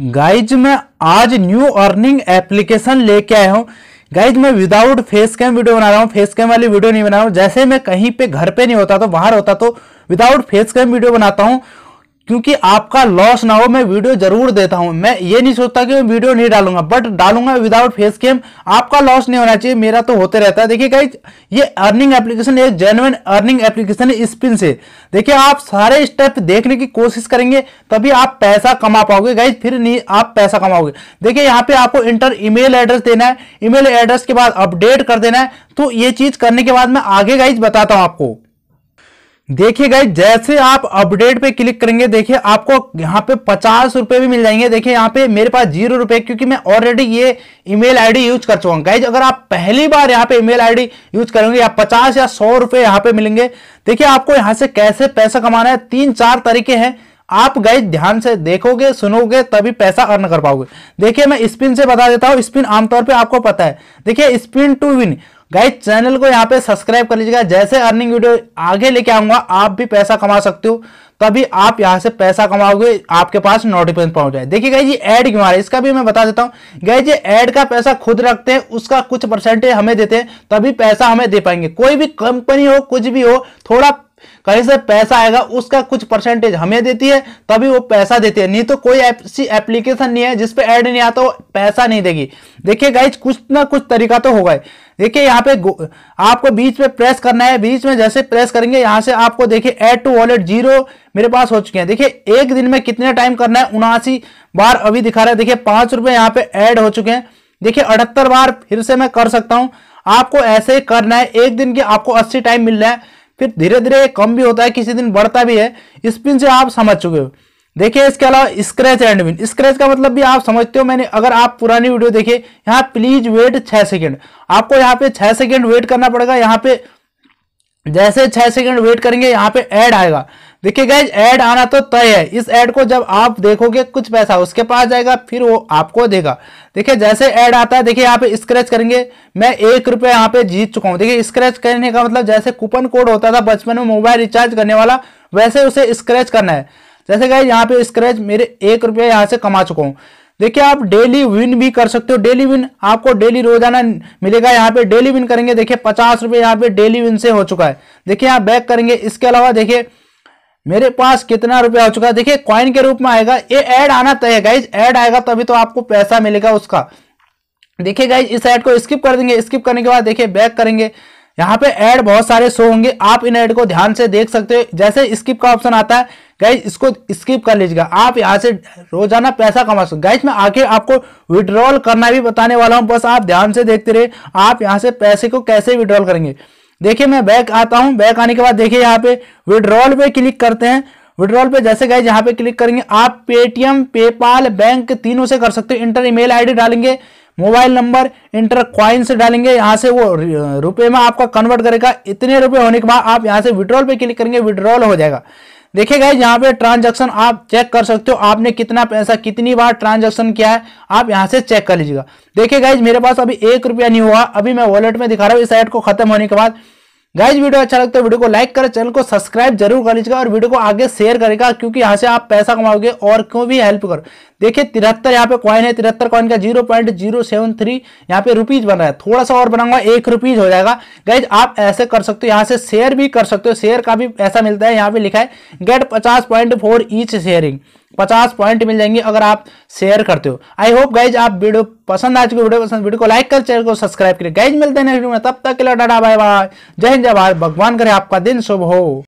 guys मैं आज new earning application लेके आया हूँ गाइज मैं विदाउट फेस कैम वीडियो बना रहा हूँ फेस कैम वाली वीडियो नहीं बना रहा हूँ जैसे मैं कहीं पे घर पे नहीं होता तो बाहर होता तो विदाउट फेस कैम वीडियो बनाता हूँ क्योंकि आपका लॉस ना हो मैं वीडियो जरूर देता हूं मैं ये नहीं सोचता कि मैं वीडियो नहीं डालूंगा बट डालूंगा विदाउट फेस कैम आपका लॉस नहीं होना चाहिए मेरा तो होते रहता है देखिए गाइज ये अर्निंग एप्लीकेशन ये जेनुअन अर्निंग एप्लीकेशन है स्पिन से देखिए आप सारे स्टेप देखने की कोशिश करेंगे तभी आप पैसा कमा पाओगे गाइज फिर नहीं आप पैसा कमाओगे देखिए यहाँ पे आपको इंटर ईमेल एड्रेस देना है ईमेल एड्रेस के बाद अपडेट कर देना है तो ये चीज करने के बाद मैं आगे गाइज बताता हूँ आपको देखिए गाइज जैसे आप अपडेट पे क्लिक करेंगे देखिए आपको यहाँ पे पचास रुपए भी मिल जाएंगे देखिए यहाँ पे मेरे पास जीरो रुपए क्योंकि मैं ऑलरेडी ये ईमेल आईडी यूज कर चुका हूँ गाइज अगर आप पहली बार यहाँ पे ईमेल आईडी यूज करेंगे या पचास या सौ रुपए यहाँ पे मिलेंगे देखिए आपको यहाँ से कैसे पैसा कमाना है तीन चार तरीके हैं आप गाइज ध्यान से देखोगे सुनोगे तभी पैसा अर्न कर पाओगे देखिए मैं स्पिन से बता देता हूँ स्पिन आमतौर पर आपको पता है देखिए spin to win guys channel को यहाँ पे सब्सक्राइब कर लीजिएगा जैसे अर्निंग वीडियो आगे लेके आऊंगा आप भी पैसा कमा सकते हो तभी आप यहाँ से पैसा कमाओगे आपके पास नोटिफिकेशन पहुंच जाए देखिए गाइस ये ऐड क्यों आ रहा है इसका भी मैं बता देता हूँ गाइस ये ऐड का पैसा खुद रखते हैं उसका कुछ परसेंटेज हमें देते हैं तभी पैसा हमें दे पाएंगे कोई भी कंपनी हो कुछ भी हो थोड़ा कहीं से पैसा आएगा उसका कुछ परसेंटेज हमें देती है तभी वो पैसा देती है नहीं तो कोई ऐसी एप्लीकेशन नहीं है जिसपे ऐड नहीं आता वो पैसा नहीं देगी देखिए गाइज कुछ ना कुछ तरीका तो होगा देखिए यहाँ पे आपको बीच में प्रेस करना है बीच में जैसे प्रेस करेंगे यहाँ से आपको देखिए एड टू वॉलेट जीरो मेरे पास हो चुके हैं देखिए एक दिन में कितने टाइम करना है उनासी बार अभी दिखा रहा है देखिए पांच रुपए यहाँ पे ऐड हो चुके हैं देखिए अठहत्तर बार फिर से मैं कर सकता हूँ आपको ऐसे करना है एक दिन के आपको अस्सी टाइम मिल रहा है फिर धीरे धीरे कम भी होता है किसी दिन बढ़ता भी है स्पिन से आप समझ चुके हो देखिए इसके अलावा स्क्रैच एंड विन स्क्रैच का मतलब भी आप समझते हो मैंने अगर आप पुरानी वीडियो देखिए यहाँ प्लीज वेट छह सेकेंड आपको यहाँ पे छह सेकेंड वेट करना पड़ेगा यहाँ पे जैसे छह सेकेंड वेट करेंगे यहाँ पे ऐड आएगा देखिए गैज ऐड आना तो तय है इस एड को जब आप देखोगे कुछ पैसा उसके पास जाएगा फिर वो आपको देगा देखिए जैसे ऐड आता है देखिए यहाँ पे स्क्रैच करेंगे मैं एक रुपया यहाँ पे जीत चुका हूँ देखिए स्क्रैच करने का मतलब जैसे कूपन कोड होता था बचपन में मोबाइल रिचार्ज करने वाला वैसे उसे स्क्रैच करना है जैसे गैज यहाँ पे स्क्रैच मेरे एक रुपया यहाँ से कमा चुका हूँ देखिए आप डेली विन भी कर सकते हो डेली विन आपको डेली रोजाना मिलेगा यहाँ पे डेली विन करेंगे देखिए पचास रुपये यहाँ पे डेली विन से हो चुका है देखिए यहाँ बैक करेंगे इसके अलावा देखिए मेरे पास कितना रुपया हो चुका है देखिए कॉइन के रूप में आएगा ये एड आना तय है गाइज एड आएगा तभी तो आपको पैसा मिलेगा उसका देखिए गाइज इस एड को स्किप कर देंगे स्किप करने के बाद देखिए बैक करेंगे यहाँ पे एड बहुत सारे शो होंगे आप इन एड को ध्यान से देख सकते हो जैसे स्किप का ऑप्शन आता है गाइज इसको स्किप कर लीजिएगा आप यहाँ से रोजाना पैसा कमा सकते गाइज मैं आके आपको विड्रॉल करना भी बताने वाला हूँ बस आप ध्यान से देखते रहे आप यहाँ से पैसे को कैसे विड्रॉल करेंगे देखिए मैं बैक आता हूं बैक आने के बाद देखिए यहाँ पे विड्रॉल पे क्लिक करते हैं विड्रॉल पे जैसे गए यहाँ पे क्लिक करेंगे आप पेटीएम पेपाल बैंक तीनों से कर सकते हो इंटर ईमेल आईडी डालेंगे मोबाइल नंबर इंटर क्वाइन से डालेंगे यहाँ से वो रुपए में आपका कन्वर्ट करेगा इतने रुपए होने के बाद आप यहाँ से विड्रॉल पे क्लिक करेंगे विड्रॉल हो जाएगा देखिए गाइज यहाँ पे ट्रांजेक्शन आप चेक कर सकते हो आपने कितना पैसा कितनी बार ट्रांजेक्शन किया है आप यहाँ से चेक कर लीजिएगा देखिए गाइज मेरे पास अभी एक रुपया नहीं हुआ अभी मैं वॉलेट में दिखा रहा हूँ इस साइड को खत्म होने के बाद गाइज वीडियो अच्छा लगता है वीडियो को लाइक करें चैनल को सब्सक्राइब जरूर कर लीजिएगा और वीडियो को आगे शेयर करेगा क्योंकि यहाँ से आप पैसा कमाओगे और क्यों भी हेल्प करो देखिए तिहत्तर यहाँ पे कॉइन है तिहत्तर कॉइन का zero point zero seven three यहाँ पे रुपीज बन रहा है थोड़ा सा और बनाऊंगा एक रुपीज हो जाएगा गाइज आप ऐसे कर सकते हो यहाँ से शेयर भी कर सकते हो शेयर का भी पैसा मिलता है यहाँ पे लिखा है गेट पचास पॉइंट फोर ईच शेयरिंग पचास पॉइंट मिल जाएंगे अगर आप शेयर करते हो आई होप गाइज आप वीडियो पसंद आज की वीडियो पसंद वीडियो को लाइक कर चैनल को सब्सक्राइब करें गाइज मिलते हैं नेक्स्ट वीडियो में तब तक के लिए डाटा बाय बाय जय हिंद जय भारत भगवान करे आपका दिन शुभ हो